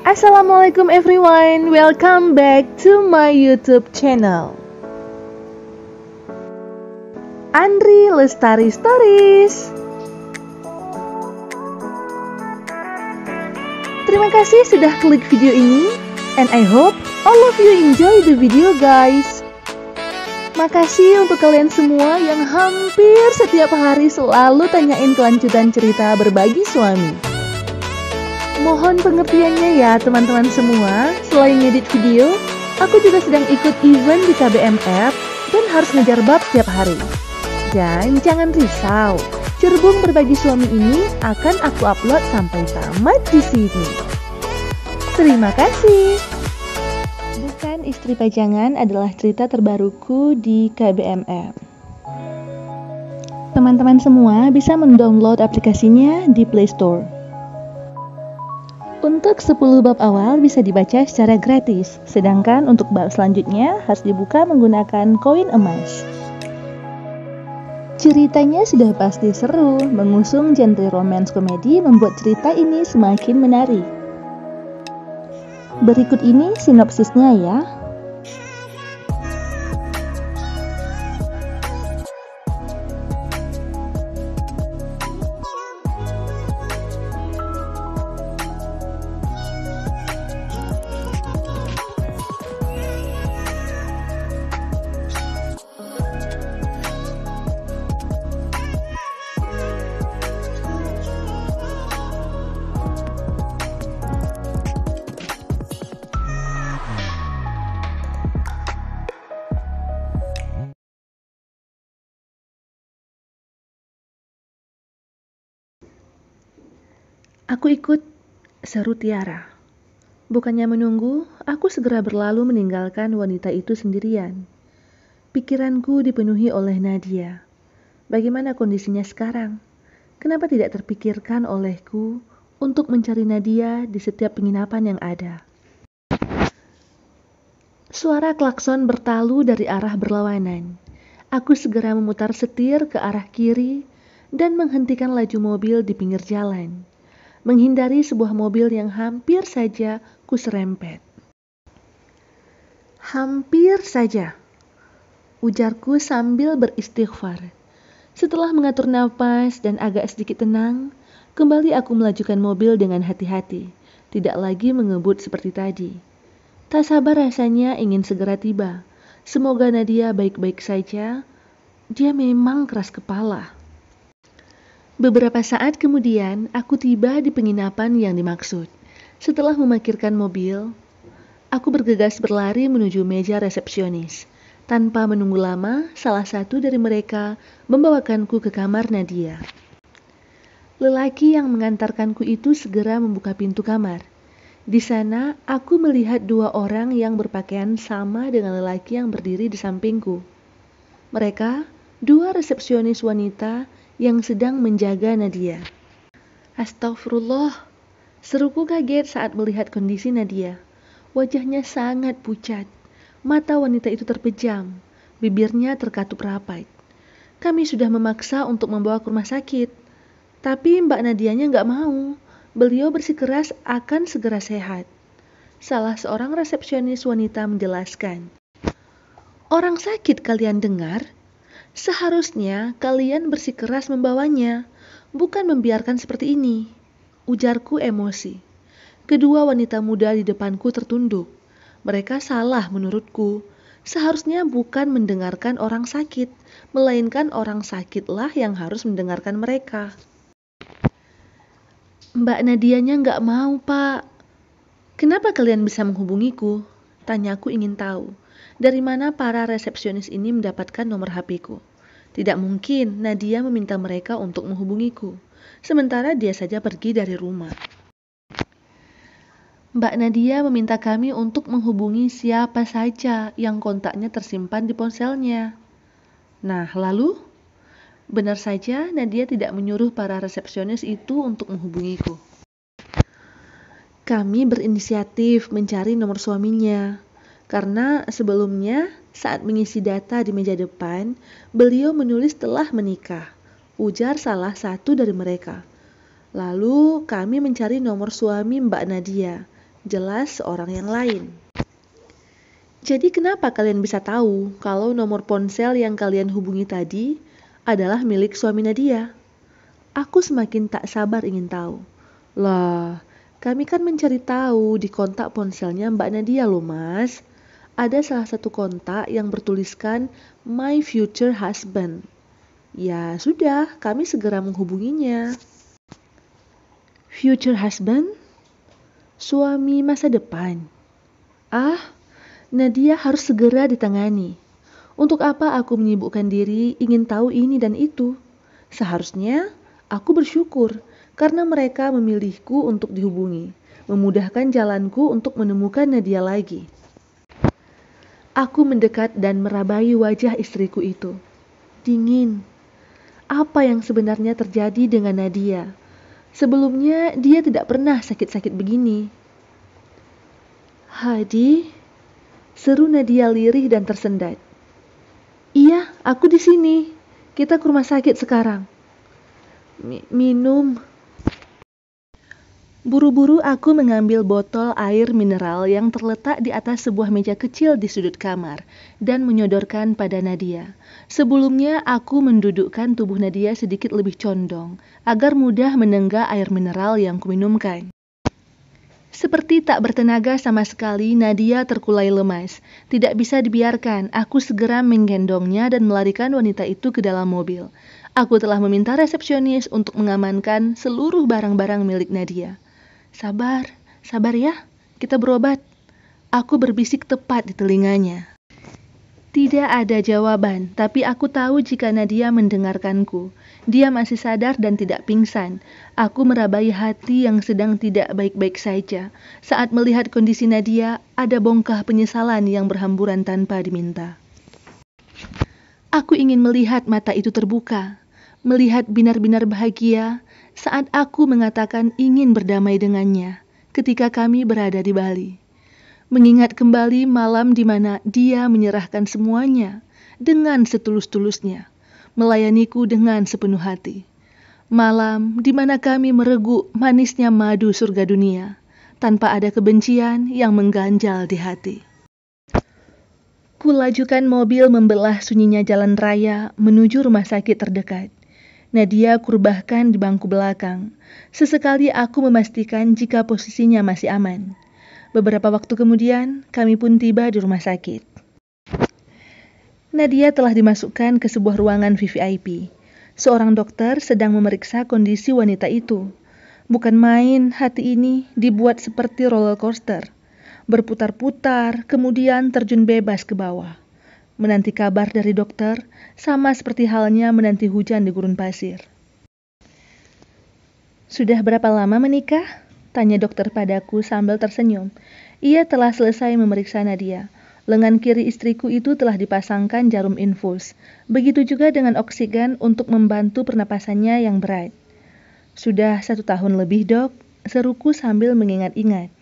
Assalamualaikum everyone, welcome back to my YouTube channel. Andri Lestari Stories. Terima kasih sudah klik video ini and I hope all of you enjoy the video guys. Makasih untuk kalian semua yang hampir setiap hari selalu tanyain kelanjutan cerita berbagi suami. Mohon pengertiannya ya teman-teman semua, selain ngedit video, aku juga sedang ikut event di KBM App dan harus ngejar bab setiap hari. Dan jangan risau, cerbung berbagi suami ini akan aku upload sampai tamat di sini. Terima kasih. Bukan istri pajangan adalah cerita terbaruku di KBMF Teman-teman semua bisa mendownload aplikasinya di Play Store. Untuk 10 bab awal bisa dibaca secara gratis, sedangkan untuk bab selanjutnya harus dibuka menggunakan koin emas. Ceritanya sudah pasti seru, mengusung genre romance komedi membuat cerita ini semakin menarik. Berikut ini sinopsisnya ya. Aku ikut, seru Tiara. Bukannya menunggu, aku segera berlalu meninggalkan wanita itu sendirian. Pikiranku dipenuhi oleh Nadia. Bagaimana kondisinya sekarang? Kenapa tidak terpikirkan olehku untuk mencari Nadia di setiap penginapan yang ada? Suara klakson bertalu dari arah berlawanan. Aku segera memutar setir ke arah kiri dan menghentikan laju mobil di pinggir jalan menghindari sebuah mobil yang hampir saja kuserempet. Hampir saja, ujarku sambil beristighfar. Setelah mengatur nafas dan agak sedikit tenang, kembali aku melajukan mobil dengan hati-hati, tidak lagi mengebut seperti tadi. Tak sabar rasanya ingin segera tiba. Semoga Nadia baik-baik saja. Dia memang keras kepala. Beberapa saat kemudian, aku tiba di penginapan yang dimaksud. Setelah memarkirkan mobil, aku bergegas berlari menuju meja resepsionis. Tanpa menunggu lama, salah satu dari mereka membawakanku ke kamar Nadia. Lelaki yang mengantarkanku itu segera membuka pintu kamar. Di sana, aku melihat dua orang yang berpakaian sama dengan lelaki yang berdiri di sampingku. Mereka, dua resepsionis wanita yang sedang menjaga Nadia. Astagfirullah, seruku kaget saat melihat kondisi Nadia. Wajahnya sangat pucat, mata wanita itu terpejam, bibirnya terkatup rapat. Kami sudah memaksa untuk membawa ke rumah sakit, tapi Mbak Nadianya nggak mau. Beliau bersikeras akan segera sehat. Salah seorang resepsionis wanita menjelaskan. Orang sakit kalian dengar? Seharusnya kalian bersikeras membawanya, bukan membiarkan seperti ini. Ujarku emosi. Kedua wanita muda di depanku tertunduk. Mereka salah menurutku. Seharusnya bukan mendengarkan orang sakit, melainkan orang sakitlah yang harus mendengarkan mereka. Mbak Nadianya nggak mau, Pak. Kenapa kalian bisa menghubungiku? Tanyaku ingin tahu. Dari mana para resepsionis ini mendapatkan nomor HP-ku? Tidak mungkin Nadia meminta mereka untuk menghubungiku, sementara dia saja pergi dari rumah. Mbak Nadia meminta kami untuk menghubungi siapa saja yang kontaknya tersimpan di ponselnya. Nah, lalu? Benar saja, Nadia tidak menyuruh para resepsionis itu untuk menghubungiku. Kami berinisiatif mencari nomor suaminya, karena sebelumnya, saat mengisi data di meja depan, beliau menulis telah menikah, ujar salah satu dari mereka. Lalu kami mencari nomor suami Mbak Nadia, jelas orang yang lain. Jadi kenapa kalian bisa tahu kalau nomor ponsel yang kalian hubungi tadi adalah milik suami Nadia? Aku semakin tak sabar ingin tahu. Lah, kami kan mencari tahu di kontak ponselnya Mbak Nadia loh mas, ada salah satu kontak yang bertuliskan My Future Husband. Ya sudah, kami segera menghubunginya. Future husband? Suami masa depan. Ah, Nadia harus segera ditangani. Untuk apa aku menyibukkan diri ingin tahu ini dan itu? Seharusnya aku bersyukur karena mereka memilihku untuk dihubungi, memudahkan jalanku untuk menemukan Nadia lagi. Aku mendekat dan merabai wajah istriku itu. Dingin. Apa yang sebenarnya terjadi dengan Nadia? Sebelumnya dia tidak pernah sakit-sakit begini. Hadi, seru Nadia lirih dan tersendat. Iya, aku di sini. Kita ke rumah sakit sekarang. Mi minum, Buru-buru aku mengambil botol air mineral yang terletak di atas sebuah meja kecil di sudut kamar dan menyodorkan pada Nadia. Sebelumnya aku mendudukkan tubuh Nadia sedikit lebih condong agar mudah menenggak air mineral yang kuminumkan. Seperti tak bertenaga sama sekali, Nadia terkulai lemas. Tidak bisa dibiarkan, aku segera menggendongnya dan melarikan wanita itu ke dalam mobil. Aku telah meminta resepsionis untuk mengamankan seluruh barang-barang milik Nadia. Sabar, sabar ya, kita berobat. Aku berbisik tepat di telinganya. Tidak ada jawaban, tapi aku tahu jika Nadia mendengarkanku. Dia masih sadar dan tidak pingsan. Aku merabai hati yang sedang tidak baik-baik saja. Saat melihat kondisi Nadia, ada bongkah penyesalan yang berhamburan tanpa diminta. Aku ingin melihat mata itu terbuka, melihat binar-binar bahagia, saat aku mengatakan ingin berdamai dengannya ketika kami berada di Bali. Mengingat kembali malam di mana dia menyerahkan semuanya dengan setulus-tulusnya, melayaniku dengan sepenuh hati. Malam di mana kami mereguk manisnya madu surga dunia, tanpa ada kebencian yang mengganjal di hati. Kulajukan mobil membelah sunyinya jalan raya menuju rumah sakit terdekat. Nadia kurbahkan di bangku belakang. Sesekali aku memastikan jika posisinya masih aman. Beberapa waktu kemudian, kami pun tiba di rumah sakit. Nadia telah dimasukkan ke sebuah ruangan VVIP. Seorang dokter sedang memeriksa kondisi wanita itu. Bukan main, hati ini dibuat seperti roller coaster. Berputar-putar, kemudian terjun bebas ke bawah menanti kabar dari dokter, sama seperti halnya menanti hujan di gurun pasir. Sudah berapa lama menikah? Tanya dokter padaku sambil tersenyum. Ia telah selesai memeriksa Nadia. Lengan kiri istriku itu telah dipasangkan jarum infus. Begitu juga dengan oksigen untuk membantu pernapasannya yang berat. Sudah satu tahun lebih dok, seruku sambil mengingat-ingat.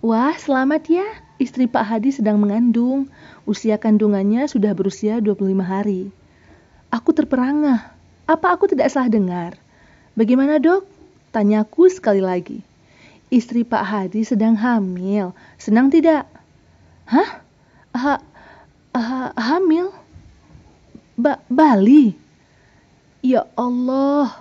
Wah, selamat ya, istri Pak Hadi sedang mengandung. Usia kandungannya sudah berusia 25 hari. Aku terperangah. Apa aku tidak salah dengar? Bagaimana dok? Tanyaku sekali lagi. Istri Pak Hadi sedang hamil. Senang tidak? Hah? Ha, ah, ah, ha, hamil? Ba Bali? Ya Allah.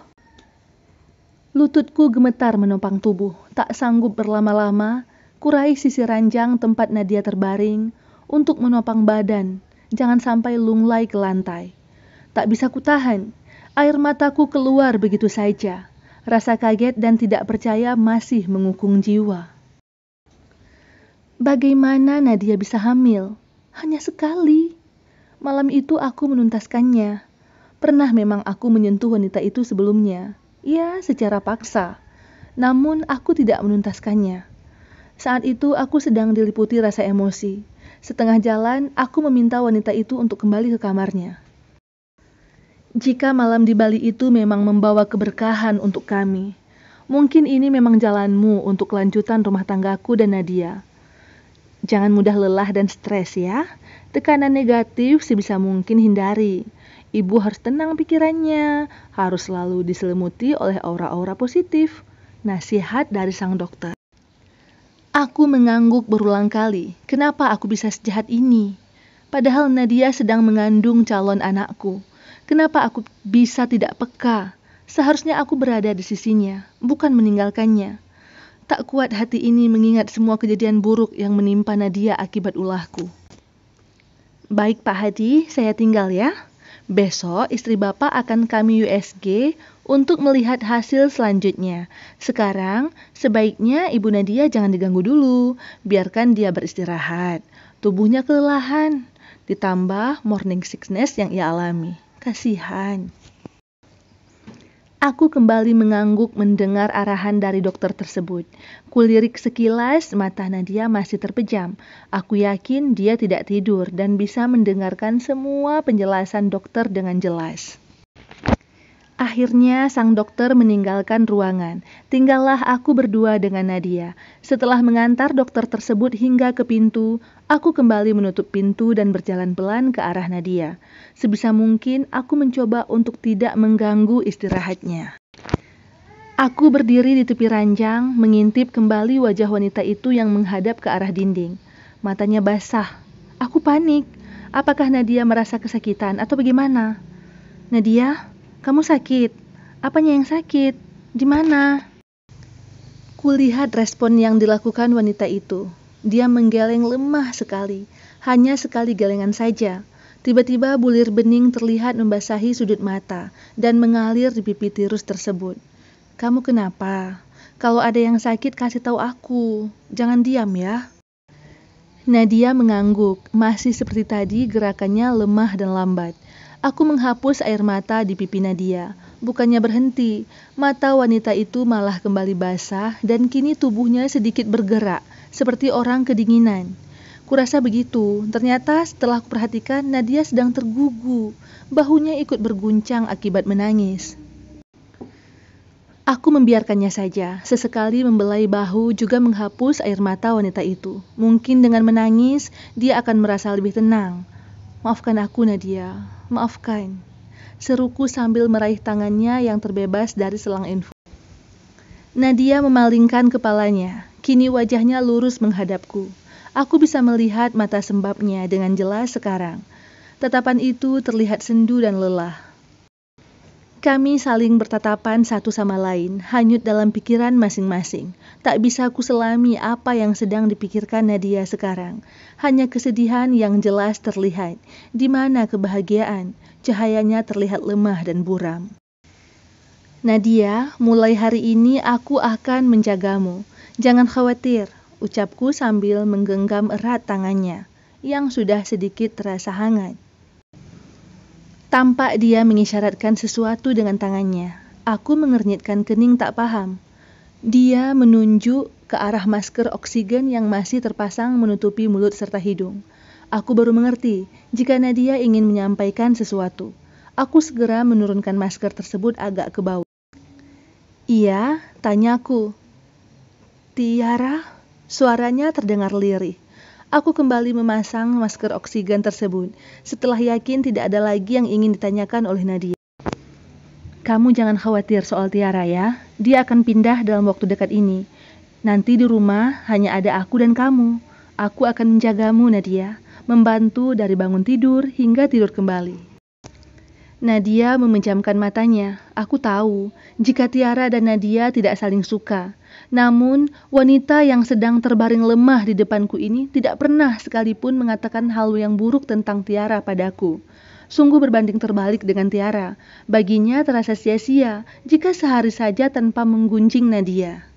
Lututku gemetar menopang tubuh. Tak sanggup berlama-lama, Kurai sisi ranjang tempat Nadia terbaring untuk menopang badan, jangan sampai lunglai ke lantai. Tak bisa kutahan, air mataku keluar begitu saja. Rasa kaget dan tidak percaya masih mengukung jiwa. Bagaimana Nadia bisa hamil? Hanya sekali. Malam itu aku menuntaskannya. Pernah memang aku menyentuh wanita itu sebelumnya. Ya, secara paksa. Namun aku tidak menuntaskannya saat itu aku sedang diliputi rasa emosi. Setengah jalan, aku meminta wanita itu untuk kembali ke kamarnya. Jika malam di Bali itu memang membawa keberkahan untuk kami, mungkin ini memang jalanmu untuk kelanjutan rumah tanggaku dan Nadia. Jangan mudah lelah dan stres ya. Tekanan negatif sebisa mungkin hindari. Ibu harus tenang pikirannya, harus selalu diselimuti oleh aura-aura positif. Nasihat dari sang dokter. Aku mengangguk berulang kali. Kenapa aku bisa sejahat ini? Padahal Nadia sedang mengandung calon anakku. Kenapa aku bisa tidak peka? Seharusnya aku berada di sisinya, bukan meninggalkannya. Tak kuat hati ini mengingat semua kejadian buruk yang menimpa Nadia akibat ulahku. Baik Pak Hadi, saya tinggal ya. Besok istri Bapak akan kami USG untuk melihat hasil selanjutnya. Sekarang, sebaiknya Ibu Nadia jangan diganggu dulu, biarkan dia beristirahat. Tubuhnya kelelahan, ditambah morning sickness yang ia alami. Kasihan. Aku kembali mengangguk mendengar arahan dari dokter tersebut. Kulirik sekilas, mata Nadia masih terpejam. Aku yakin dia tidak tidur dan bisa mendengarkan semua penjelasan dokter dengan jelas. Akhirnya sang dokter meninggalkan ruangan. Tinggallah aku berdua dengan Nadia. Setelah mengantar dokter tersebut hingga ke pintu, aku kembali menutup pintu dan berjalan pelan ke arah Nadia. Sebisa mungkin aku mencoba untuk tidak mengganggu istirahatnya. Aku berdiri di tepi ranjang, mengintip kembali wajah wanita itu yang menghadap ke arah dinding. Matanya basah. Aku panik. Apakah Nadia merasa kesakitan atau bagaimana? Nadia, kamu sakit? Apanya yang sakit? Di mana? Kulihat respon yang dilakukan wanita itu. Dia menggeleng lemah sekali, hanya sekali gelengan saja. Tiba-tiba bulir bening terlihat membasahi sudut mata dan mengalir di pipi tirus tersebut. Kamu kenapa? Kalau ada yang sakit kasih tahu aku. Jangan diam ya. Nadia mengangguk, masih seperti tadi gerakannya lemah dan lambat. Aku menghapus air mata di pipi Nadia. Bukannya berhenti, mata wanita itu malah kembali basah dan kini tubuhnya sedikit bergerak, seperti orang kedinginan. Kurasa begitu, ternyata setelah kuperhatikan Nadia sedang tergugu, bahunya ikut berguncang akibat menangis. Aku membiarkannya saja, sesekali membelai bahu juga menghapus air mata wanita itu. Mungkin dengan menangis, dia akan merasa lebih tenang. Maafkan aku, Nadia. Maafkan. Seruku sambil meraih tangannya yang terbebas dari selang info. Nadia memalingkan kepalanya. Kini wajahnya lurus menghadapku. Aku bisa melihat mata sembabnya dengan jelas sekarang. Tatapan itu terlihat sendu dan lelah. Kami saling bertatapan satu sama lain, hanyut dalam pikiran masing-masing. Tak bisa ku selami apa yang sedang dipikirkan Nadia sekarang. Hanya kesedihan yang jelas terlihat. Di mana kebahagiaan? Cahayanya terlihat lemah dan buram. Nadia, mulai hari ini aku akan menjagamu. Jangan khawatir, ucapku sambil menggenggam erat tangannya, yang sudah sedikit terasa hangat. Tampak dia mengisyaratkan sesuatu dengan tangannya. Aku mengernyitkan kening tak paham. Dia menunjuk ke arah masker oksigen yang masih terpasang menutupi mulut serta hidung. Aku baru mengerti jika Nadia ingin menyampaikan sesuatu. Aku segera menurunkan masker tersebut agak ke bawah. Iya, tanyaku. Tiara, suaranya terdengar lirih. Aku kembali memasang masker oksigen tersebut setelah yakin tidak ada lagi yang ingin ditanyakan oleh Nadia. Kamu jangan khawatir soal Tiara ya. Dia akan pindah dalam waktu dekat ini. Nanti di rumah hanya ada aku dan kamu. Aku akan menjagamu, Nadia, membantu dari bangun tidur hingga tidur kembali. Nadia memejamkan matanya. Aku tahu jika Tiara dan Nadia tidak saling suka. Namun, wanita yang sedang terbaring lemah di depanku ini tidak pernah sekalipun mengatakan hal yang buruk tentang Tiara padaku. Sungguh berbanding terbalik dengan Tiara. Baginya terasa sia-sia jika sehari saja tanpa menggunjing Nadia.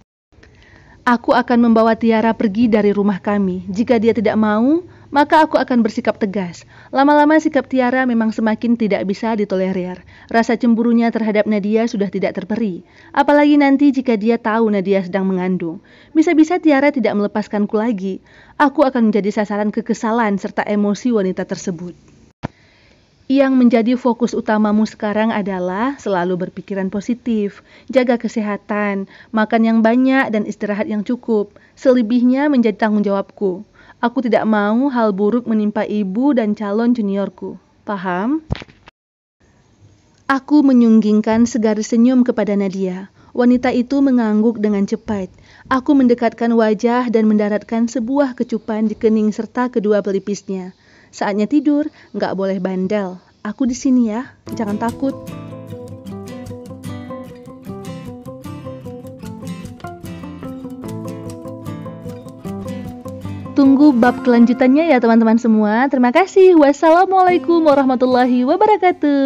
Aku akan membawa Tiara pergi dari rumah kami. Jika dia tidak mau, maka aku akan bersikap tegas. Lama-lama sikap Tiara memang semakin tidak bisa ditolerir. Rasa cemburunya terhadap Nadia sudah tidak terperi. Apalagi nanti jika dia tahu Nadia sedang mengandung. Bisa-bisa Tiara tidak melepaskanku lagi. Aku akan menjadi sasaran kekesalan serta emosi wanita tersebut. Yang menjadi fokus utamamu sekarang adalah selalu berpikiran positif, jaga kesehatan, makan yang banyak, dan istirahat yang cukup. Selebihnya menjadi tanggung jawabku. Aku tidak mau hal buruk menimpa ibu dan calon juniorku. Paham? Aku menyunggingkan segaris senyum kepada Nadia. Wanita itu mengangguk dengan cepat. Aku mendekatkan wajah dan mendaratkan sebuah kecupan di kening serta kedua pelipisnya. Saatnya tidur, nggak boleh bandel. Aku di sini ya, jangan takut. tunggu bab kelanjutannya ya teman-teman semua. Terima kasih. Wassalamualaikum warahmatullahi wabarakatuh.